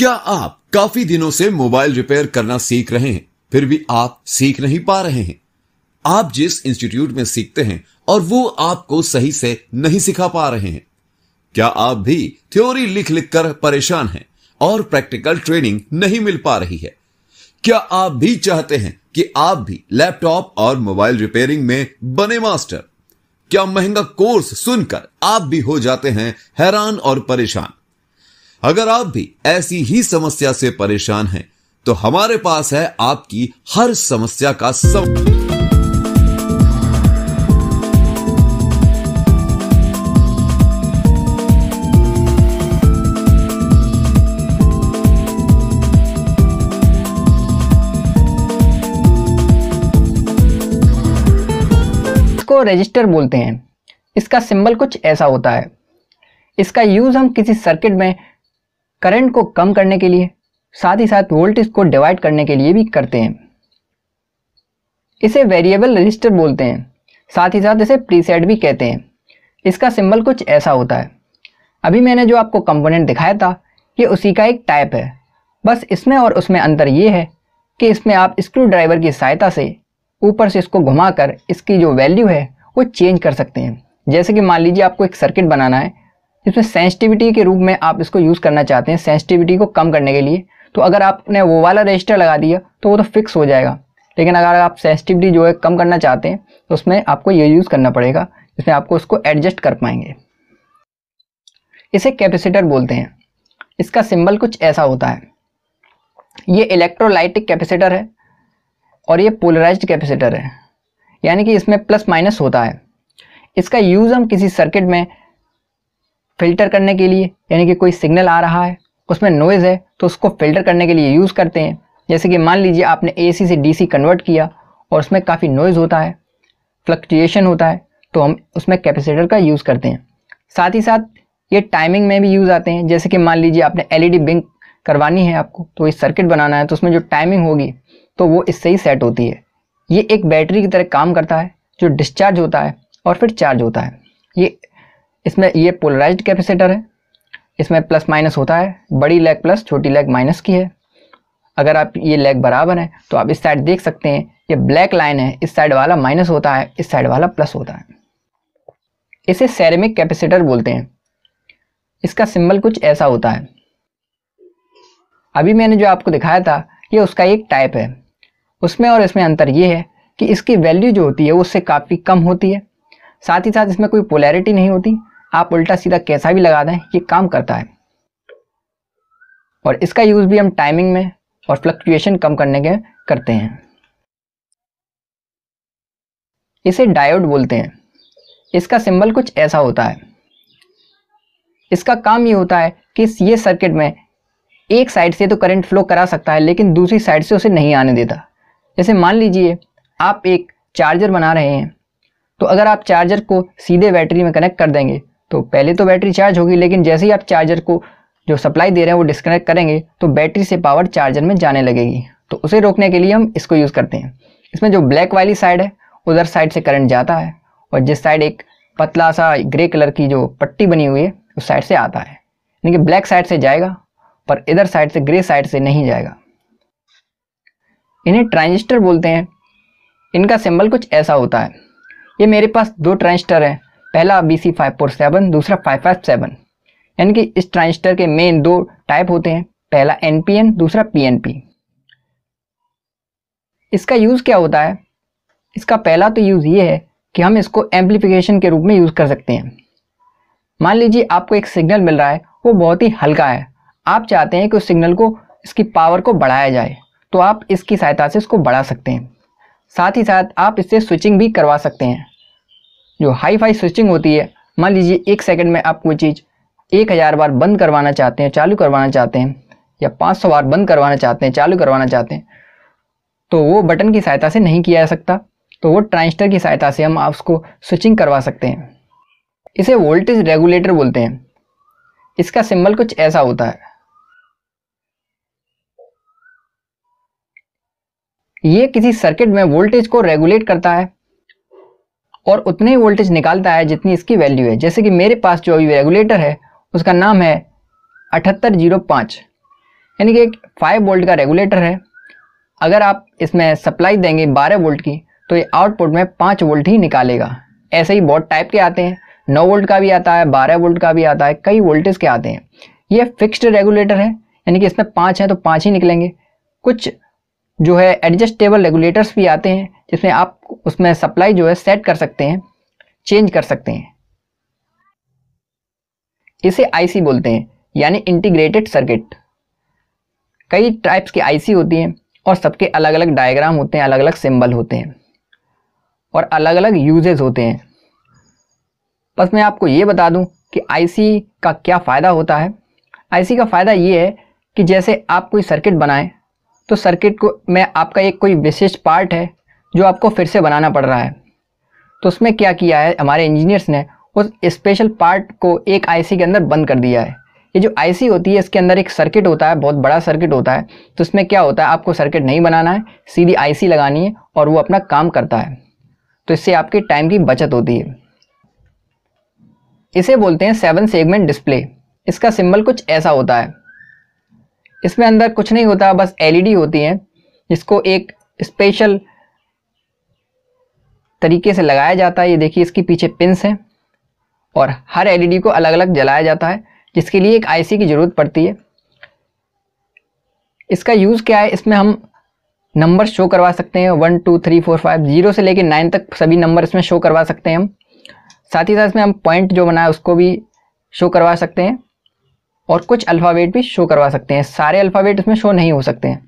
क्या आप काफी दिनों से मोबाइल रिपेयर करना सीख रहे हैं फिर भी आप सीख नहीं पा रहे हैं आप जिस इंस्टीट्यूट में सीखते हैं और वो आपको सही से नहीं सिखा पा रहे हैं क्या आप भी थ्योरी लिख लिख कर परेशान हैं और प्रैक्टिकल ट्रेनिंग नहीं मिल पा रही है क्या आप भी चाहते हैं कि आप भी लैपटॉप और मोबाइल रिपेयरिंग में बने मास्टर क्या महंगा कोर्स सुनकर आप भी हो जाते हैं हैरान और परेशान अगर आप भी ऐसी ही समस्या से परेशान हैं तो हमारे पास है आपकी हर समस्या का सब सम... रजिस्टर बोलते हैं इसका सिंबल कुछ ऐसा होता है इसका यूज हम किसी सर्किट में करंट को कम करने के लिए साथ ही साथ वोल्टेज को डिवाइड करने के लिए भी करते हैं इसे वेरिएबल रजिस्टर बोलते हैं साथ ही साथ इसे प्रीसेट भी कहते हैं इसका सिंबल कुछ ऐसा होता है अभी मैंने जो आपको कंपोनेंट दिखाया था ये उसी का एक टाइप है बस इसमें और उसमें अंतर ये है कि इसमें आप स्क्रू ड्राइवर की सहायता से ऊपर से इसको घुमाकर इसकी जो वैल्यू है वो चेंज कर सकते हैं जैसे कि मान लीजिए आपको एक सर्किट बनाना है इसमें सेंसिटिविटी के रूप में आप इसको यूज़ करना चाहते हैं सेंसिटिविटी को कम करने के लिए तो अगर आपने वो वाला रजिस्टर लगा दिया तो वो तो फिक्स हो जाएगा लेकिन अगर आप सेंसिटिविटी जो है कम करना चाहते हैं तो उसमें आपको ये यूज़ करना पड़ेगा जिसमें आपको उसको एडजस्ट कर पाएंगे इसे कैपेसिटर बोलते हैं इसका सिंबल कुछ ऐसा होता है ये इलेक्ट्रोलाइटिक कैपेसिटर है और ये पोलराइज्ड कैपेसिटर है यानी कि इसमें प्लस माइनस होता है इसका यूज़ हम किसी सर्किट में फिल्टर करने के लिए यानी कि कोई सिग्नल आ रहा है उसमें नॉइज़ है तो उसको फिल्टर करने के लिए यूज़ करते हैं जैसे कि मान लीजिए आपने ए से डी कन्वर्ट किया और उसमें काफ़ी नॉइज़ होता है फ्लक्चुएशन होता है तो हम उसमें कैपेसिटर का यूज़ करते हैं साथ ही साथ ये टाइमिंग में भी यूज़ आते हैं जैसे कि मान लीजिए आपने एल बिंक e करवानी है आपको तो ये सर्किट बनाना है तो उसमें जो टाइमिंग होगी तो वो इससे ही सेट होती है ये एक बैटरी की तरह काम करता है जो डिस्चार्ज होता है और फिर चार्ज होता है ये इसमें ये पोलराइज्ड कैपेसिटर है इसमें प्लस माइनस होता है बड़ी लेग प्लस छोटी लेग माइनस की है अगर आप ये लेग बराबर है तो आप इस साइड देख सकते हैं ये ब्लैक लाइन है इस साइड वाला माइनस होता है इस साइड वाला प्लस होता है इसे सेरेमिक कैपेसिटर बोलते हैं इसका सिंबल कुछ ऐसा होता है अभी मैंने जो आपको दिखाया था ये उसका एक टाइप है उसमें और इसमें अंतर ये है कि इसकी वैल्यू जो होती है वो उससे काफ़ी कम होती है साथ ही साथ इसमें कोई पोलैरिटी नहीं होती आप उल्टा सीधा कैसा भी लगा दें ये काम करता है और इसका यूज़ भी हम टाइमिंग में और फ्लक्चुएशन कम करने के करते हैं इसे डायोड बोलते हैं इसका सिंबल कुछ ऐसा होता है इसका काम ये होता है कि ये सर्किट में एक साइड से तो करंट फ्लो करा सकता है लेकिन दूसरी साइड से उसे नहीं आने देता जैसे मान लीजिए आप एक चार्जर बना रहे हैं तो अगर आप चार्जर को सीधे बैटरी में कनेक्ट कर देंगे तो पहले तो बैटरी चार्ज होगी लेकिन जैसे ही आप चार्जर को जो सप्लाई दे रहे हैं वो डिस्कनेक्ट करेंगे तो बैटरी से पावर चार्जर में जाने लगेगी तो उसे रोकने के लिए हम इसको यूज़ करते हैं इसमें जो ब्लैक वाली साइड है उधर साइड से करंट जाता है और जिस साइड एक पतला सा ग्रे कलर की जो पट्टी बनी हुई है उस साइड से आता है यानी कि ब्लैक साइड से जाएगा पर इधर साइड से ग्रे साइड से नहीं जाएगा इन्हें ट्रांजिस्टर बोलते हैं इनका सिंबल कुछ ऐसा होता है ये मेरे पास दो ट्रांजिस्टर हैं पहला B C five four seven दूसरा फाइव फाइव सेवन यानी कि इस ट्रांजिस्टर के मेन दो टाइप होते हैं पहला एन पी एन दूसरा पी एन पी इसका यूज़ क्या होता है इसका पहला तो यूज़ ये है कि हम इसको एम्पलीफिकेशन के रूप में यूज़ कर सकते हैं मान लीजिए आपको एक सिग्नल मिल रहा है वो बहुत ही हल्का है आप चाहते हैं कि उस सिग्नल को इसकी पावर को बढ़ाया जाए तो आप इसकी सहायता से इसको बढ़ा सकते हैं साथ ही साथ आप इससे स्विचिंग भी करवा सकते हैं जो हाई फाई स्विचिंग होती है मान लीजिए एक सेकंड में आप कोई चीज़ एक हज़ार बार बंद करवाना चाहते हैं चालू करवाना चाहते हैं या पाँच सौ बार बंद करवाना चाहते हैं चालू करवाना चाहते हैं तो वो बटन की सहायता से नहीं किया जा सकता तो वो ट्रांजिस्टर की सहायता से हम आप उसको स्विचिंग करवा सकते हैं इसे वोल्टेज रेगुलेटर बोलते हैं इसका सिंबल कुछ ऐसा होता है ये किसी सर्किट में वोल्टेज को रेगुलेट करता है और उतने ही वोल्टेज निकालता है जितनी इसकी वैल्यू है जैसे कि मेरे पास जो अभी रेगुलेटर है उसका नाम है अठहत्तर जीरो पाँच यानी कि एक फाइव वोल्ट का रेगुलेटर है अगर आप इसमें सप्लाई देंगे बारह वोल्ट की तो ये आउटपुट में पाँच वोल्ट ही निकालेगा ऐसे ही बहुत टाइप के आते हैं नौ वोल्ट का भी आता है बारह वोल्ट का भी आता है कई वोल्टेज के आते हैं ये फिक्स्ड रेगुलेटर है यानी कि इसमें पाँच हैं तो पाँच ही निकलेंगे कुछ जो है एडजस्टेबल रेगुलेटर्स भी आते हैं जिसमें आप उसमें सप्लाई जो है सेट कर सकते हैं चेंज कर सकते हैं इसे आईसी बोलते हैं यानी इंटीग्रेटेड सर्किट कई टाइप्स की आईसी होती हैं और सबके अलग अलग डायग्राम होते हैं अलग अलग सिंबल होते हैं और अलग अलग यूजेज होते हैं बस मैं आपको ये बता दूं कि आईसी का क्या फ़ायदा होता है आईसी का फ़ायदा ये है कि जैसे आप कोई सर्किट बनाएं तो सर्किट को में आपका एक कोई विशिष्ट पार्ट है जो आपको फिर से बनाना पड़ रहा है तो उसमें क्या किया है हमारे इंजीनियर्स ने उस स्पेशल पार्ट को एक आईसी के अंदर बंद कर दिया है ये जो आईसी होती है इसके अंदर एक सर्किट होता है बहुत बड़ा सर्किट होता है तो उसमें क्या होता है आपको सर्किट नहीं बनाना है सीधी आईसी लगानी है और वो अपना काम करता है तो इससे आपके टाइम की बचत होती है इसे बोलते हैं सेवन सेगमेंट डिस्प्ले इसका सिंबल कुछ ऐसा होता है इसमें अंदर कुछ नहीं होता बस एलईडी e होती है जिसको एक स्पेशल तरीके से लगाया जाता है ये देखिए इसके पीछे पिंस हैं और हर एलईडी e को अलग अलग जलाया जाता है जिसके लिए एक आईसी की ज़रूरत पड़ती है इसका यूज़ क्या है इसमें हम नंबर शो करवा सकते हैं one two three four five zero से लेकर नाइन तक सभी नंबर इसमें शो करवा सकते हैं हम साथ ही साथ इसमें हम पॉइंट जो बनाए उसको भी शो करवा सकते हैं और कुछ अल्फ़ाबेट भी शो करवा सकते हैं सारे अल्फ़ाबेट इसमें शो नहीं हो सकते हैं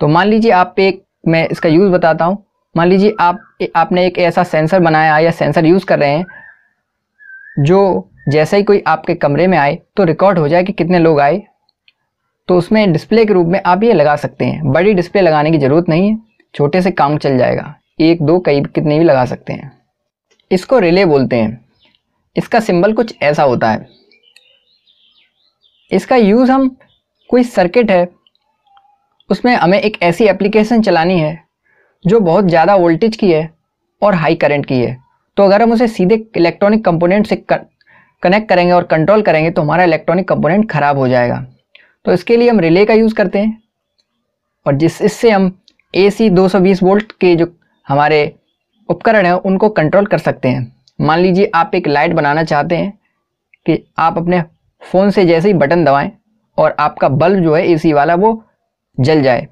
तो मान लीजिए आप एक मैं इसका यूज़ बताता हूँ मान लीजिए आप आपने एक ऐसा सेंसर बनाया या सेंसर यूज़ कर रहे हैं जो जैसे ही कोई आपके कमरे में आए तो रिकॉर्ड हो जाए कि कितने लोग आए तो उसमें डिस्प्ले के रूप में आप ये लगा सकते हैं बड़ी डिस्प्ले लगाने की ज़रूरत नहीं है छोटे से काम चल जाएगा एक दो कई कितने भी लगा सकते हैं इसको रिले बोलते हैं इसका सिंबल कुछ ऐसा होता है इसका यूज़ हम कोई सर्किट है उसमें हमें एक ऐसी एप्लीकेशन चलानी है जो बहुत ज़्यादा वोल्टेज की है और हाई करंट की है तो अगर हम उसे सीधे इलेक्ट्रॉनिक कंपोनेंट से कनेक्ट करेंगे और कंट्रोल करेंगे तो हमारा इलेक्ट्रॉनिक कंपोनेंट ख़राब हो जाएगा तो इसके लिए हम रिले का यूज़ करते हैं और जिस इससे हम ए सी वोल्ट के जो हमारे उपकरण हैं उनको कंट्रोल कर सकते हैं मान लीजिए आप एक लाइट बनाना चाहते हैं कि आप अपने फ़ोन से जैसे ही बटन दबाएं और आपका बल्ब जो है एसी वाला वो जल जाए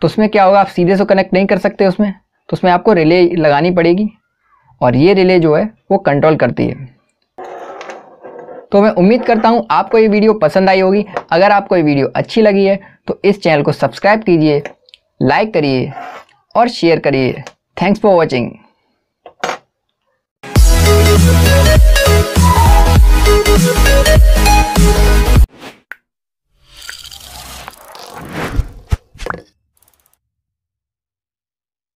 तो उसमें क्या होगा आप सीधे से कनेक्ट नहीं कर सकते उसमें तो उसमें आपको रिले लगानी पड़ेगी और ये रिले जो है वो कंट्रोल करती है तो मैं उम्मीद करता हूँ आपको ये वीडियो पसंद आई होगी अगर आपको ये वीडियो अच्छी लगी है तो इस चैनल को सब्सक्राइब कीजिए लाइक करिए और शेयर करिए थैंक्स फॉर वॉचिंग